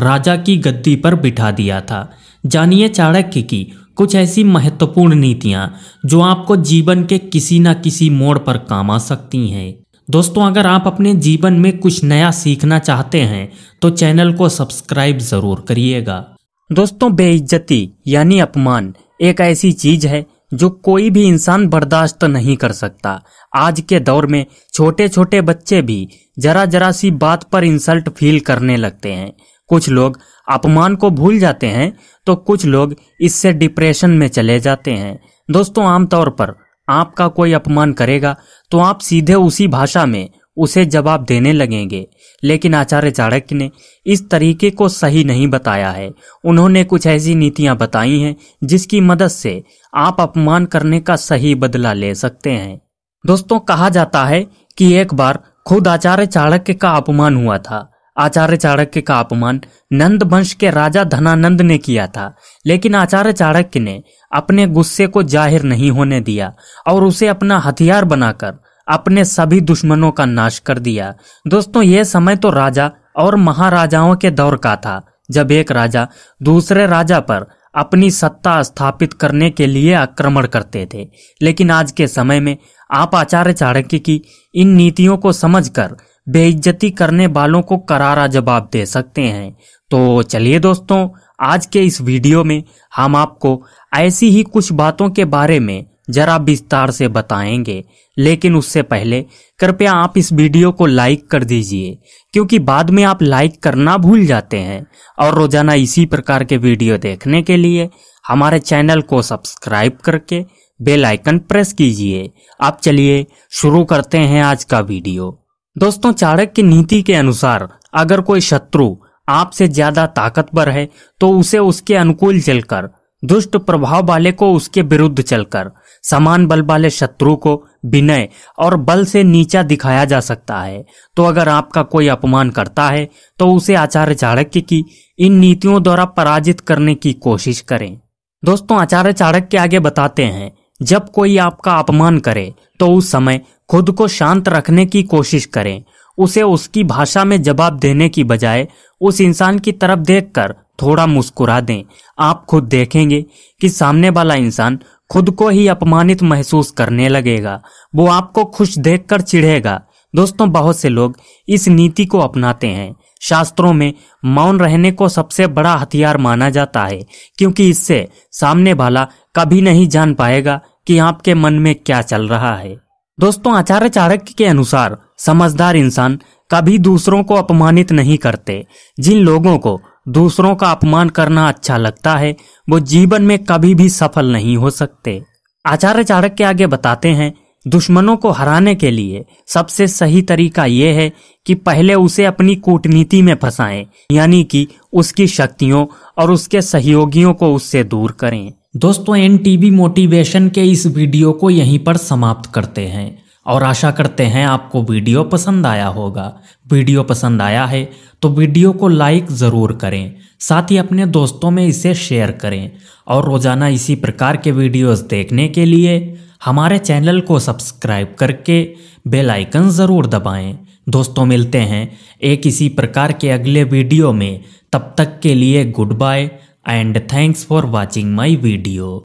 राजा की गद्दी पर बिठा दिया था जानिए चाणक्य की कुछ ऐसी महत्वपूर्ण नीतियाँ जो आपको जीवन के किसी न किसी मोड़ पर काम आ सकती हैं दोस्तों अगर आप अपने जीवन में कुछ नया सीखना चाहते हैं तो चैनल को सब्सक्राइब ज़रूर करिएगा दोस्तों बेइज्जती यानी अपमान एक ऐसी चीज़ है जो कोई भी इंसान बर्दाश्त नहीं कर सकता आज के दौर में छोटे छोटे बच्चे भी जरा जरा सी बात पर इंसल्ट फील करने लगते हैं कुछ लोग अपमान को भूल जाते हैं तो कुछ लोग इससे डिप्रेशन में चले जाते हैं दोस्तों आमतौर पर आपका कोई अपमान करेगा तो आप सीधे उसी भाषा में उसे जवाब देने लगेंगे लेकिन आचार्य चाणक्य ने इस तरीके को सही नहीं बताया है उन्होंने कुछ ऐसी नीतियां बताई हैं जिसकी मदद से आप अपमान करने का सही बदला ले सकते हैं दोस्तों कहा जाता है कि एक बार खुद आचार्य चाणक्य का अपमान हुआ था आचार्य चाणक्य का अपमान नंद वंश के राजा धनानंद ने किया था लेकिन आचार्य चाणक्य ने अपने गुस्से को जाहिर नहीं होने दिया और उसे अपना हथियार बनाकर अपने सभी दुश्मनों का नाश कर दिया दोस्तों ये समय तो राजा और महाराजाओं के दौर का था जब एक राजा दूसरे राजा पर अपनी सत्ता स्थापित करने के लिए आक्रमण करते थे लेकिन आज के समय में आप आचार्य चाणक्य की इन नीतियों को समझकर बेइज्जती करने वालों को करारा जवाब दे सकते हैं तो चलिए दोस्तों आज के इस वीडियो में हम आपको ऐसी ही कुछ बातों के बारे में जरा विस्तार से बताएंगे लेकिन उससे पहले कृपया आप इस वीडियो को लाइक कर दीजिए क्योंकि बाद में आप लाइक करना भूल जाते हैं और रोजाना इसी प्रकार के वीडियो देखने के लिए हमारे चैनल को सब्सक्राइब करके बेल आइकन प्रेस कीजिए आप चलिए शुरू करते हैं आज का वीडियो दोस्तों चाणक्य नीति के अनुसार अगर कोई शत्रु आपसे ज्यादा ताकतवर है तो उसे उसके अनुकूल चलकर दुष्ट प्रभाव वाले को उसके विरुद्ध चलकर समान बल वाले शत्रु को विनय और बल से नीचा दिखाया जा सकता है तो अगर आपका कोई अपमान करता है तो उसे आचार्य चाणक्य की इन नीतियों द्वारा पराजित करने की कोशिश करें दोस्तों आचार्य चाणक्य आगे बताते हैं जब कोई आपका अपमान करे तो उस समय खुद को शांत रखने की कोशिश करें उसे उसकी भाषा में जवाब देने की बजाय उस इंसान की तरफ देखकर थोड़ा मुस्कुरा दें आप खुद देखेंगे कि सामने वाला इंसान खुद को ही अपमानित महसूस करने लगेगा वो आपको खुश देखकर चिढ़ेगा दोस्तों बहुत से लोग इस नीति को अपनाते हैं शास्त्रों में मौन रहने को सबसे बड़ा हथियार माना जाता है क्योंकि इससे सामने वाला कभी नहीं जान पाएगा कि आपके मन में क्या चल रहा है दोस्तों आचार्य चाणक्य के अनुसार समझदार इंसान कभी दूसरों को अपमानित नहीं करते जिन लोगों को दूसरों का अपमान करना अच्छा लगता है वो जीवन में कभी भी सफल नहीं हो सकते आचार्य चाणक्य आगे बताते हैं दुश्मनों को हराने के लिए सबसे सही तरीका यह है कि पहले उसे अपनी कूटनीति में फंसाएं, यानी कि उसकी शक्तियों और उसके सहयोगियों को उससे दूर करें दोस्तों एन मोटिवेशन के इस वीडियो को यहीं पर समाप्त करते हैं और आशा करते हैं आपको वीडियो पसंद आया होगा वीडियो पसंद आया है तो वीडियो को लाइक ज़रूर करें साथ ही अपने दोस्तों में इसे शेयर करें और रोज़ाना इसी प्रकार के वीडियोस देखने के लिए हमारे चैनल को सब्सक्राइब करके बेल आइकन ज़रूर दबाएं। दोस्तों मिलते हैं एक इसी प्रकार के अगले वीडियो में तब तक के लिए good bye and thanks for watching my video